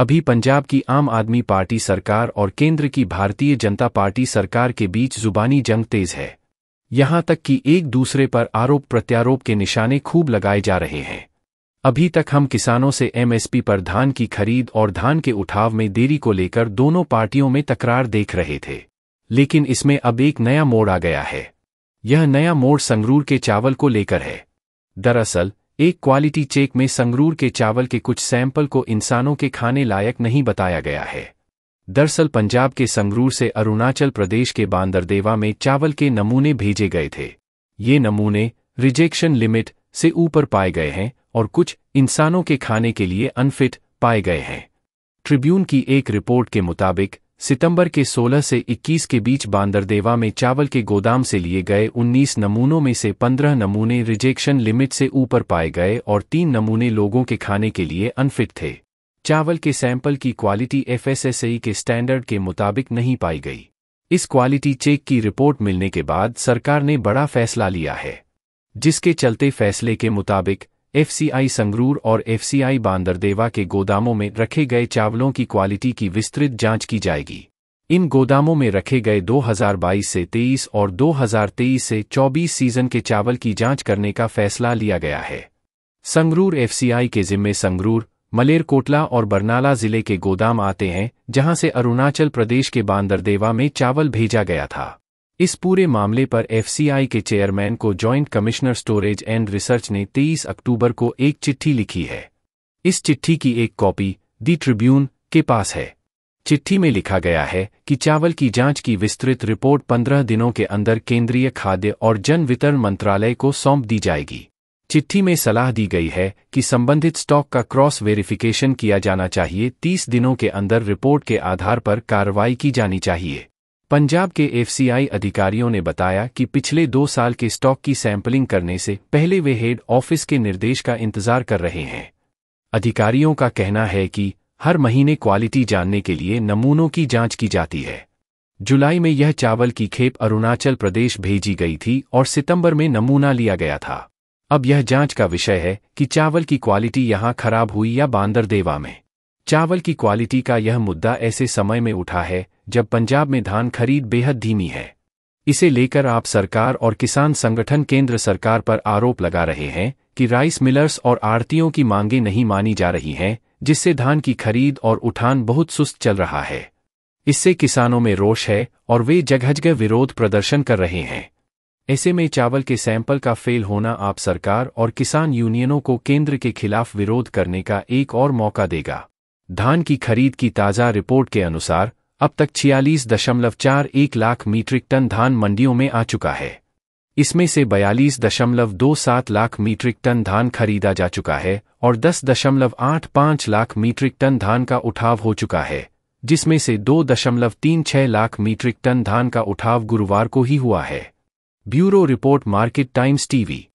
अभी पंजाब की आम आदमी पार्टी सरकार और केंद्र की भारतीय जनता पार्टी सरकार के बीच जुबानी जंग तेज है यहां तक कि एक दूसरे पर आरोप प्रत्यारोप के निशाने खूब लगाए जा रहे हैं अभी तक हम किसानों से एमएसपी पर धान की खरीद और धान के उठाव में देरी को लेकर दोनों पार्टियों में तकरार देख रहे थे लेकिन इसमें अब एक नया मोड़ आ गया है यह नया मोड़ संगरूर के चावल को लेकर है दरअसल एक क्वालिटी चेक में संगरूर के चावल के कुछ सैंपल को इंसानों के खाने लायक नहीं बताया गया है दरअसल पंजाब के संगरूर से अरुणाचल प्रदेश के बांदरदेवा में चावल के नमूने भेजे गए थे ये नमूने रिजेक्शन लिमिट से ऊपर पाए गए हैं और कुछ इंसानों के खाने के लिए अनफिट पाए गए हैं ट्रिब्यून की एक रिपोर्ट के मुताबिक सितंबर के 16 से 21 के बीच बांदरदेवा में चावल के गोदाम से लिए गए 19 नमूनों में से 15 नमूने रिजेक्शन लिमिट से ऊपर पाए गए और तीन नमूने लोगों के खाने के लिए अनफिट थे चावल के सैंपल की क्वालिटी एफएसएसई के स्टैंडर्ड के मुताबिक नहीं पाई गई इस क्वालिटी चेक की रिपोर्ट मिलने के बाद सरकार ने बड़ा फैसला लिया है जिसके चलते फैसले के मुताबिक एफसीआई संगरूर और एफसीआई बांदरदेवा के गोदामों में रखे गए चावलों की क्वालिटी की विस्तृत जांच की जाएगी इन गोदामों में रखे गए 2022 से 23 और 2023 से 24 सीजन के चावल की जांच करने का फैसला लिया गया है संगरूर एफसीआई के जिम्मे संगरूर मलेरकोटला और बरनाला जिले के गोदाम आते हैं जहां से अरुणाचल प्रदेश के बांदरदेवा में चावल भेजा गया था इस पूरे मामले पर एफसीआई के चेयरमैन को joint commissioner storage and research ने 23 अक्टूबर को एक चिट्ठी लिखी है इस चिट्ठी की एक कॉपी दी ट्रिब्यून के पास है चिट्ठी में लिखा गया है कि चावल की जांच की विस्तृत रिपोर्ट 15 दिनों के अंदर केंद्रीय खाद्य और जन वितरण मंत्रालय को सौंप दी जाएगी चिट्ठी में सलाह दी गई है कि संबंधित स्टॉक का क्रॉस वेरिफिकेशन किया जाना चाहिए 30 दिनों के अंदर रिपोर्ट के आधार पर कार्रवाई की जानी चाहिए पंजाब के एफसीआई अधिकारियों ने बताया कि पिछले दो साल के स्टॉक की सैंपलिंग करने से पहले वे हेड ऑफिस के निर्देश का इंतजार कर रहे हैं अधिकारियों का कहना है कि हर महीने क्वालिटी जानने के लिए नमूनों की जांच की जाती है जुलाई में यह चावल की खेप अरुणाचल प्रदेश भेजी गई थी और सितंबर में नमूना लिया गया था अब यह जांच का विषय है कि चावल की क्वालिटी यहां खराब हुई या बांदरदेवा में चावल की क्वालिटी का यह मुद्दा ऐसे समय में उठा है जब पंजाब में धान खरीद बेहद धीमी है इसे लेकर आप सरकार और किसान संगठन केंद्र सरकार पर आरोप लगा रहे हैं कि राइस मिलर्स और आड़तियों की मांगे नहीं मानी जा रही हैं जिससे धान की खरीद और उठान बहुत सुस्त चल रहा है इससे किसानों में रोष है और वे जगह जगह विरोध प्रदर्शन कर रहे हैं ऐसे में चावल के सैंपल का फेल होना आप सरकार और किसान यूनियनों को केंद्र के खिलाफ विरोध करने का एक और मौका देगा धान की खरीद की ताज़ा रिपोर्ट के अनुसार अब तक छियालीस दशमलव चार एक लाख मीट्रिक टन धान मंडियों में आ चुका है इसमें से बयालीस दशमलव दो सात लाख मीट्रिक टन धान खरीदा जा चुका है और दस दशमलव आठ पाँच लाख मीट्रिक टन धान का उठाव हो चुका है जिसमें से दो दशमलव तीन छह लाख मीट्रिक टन धान का उठाव गुरुवार को ही हुआ है bureau report Market Times TV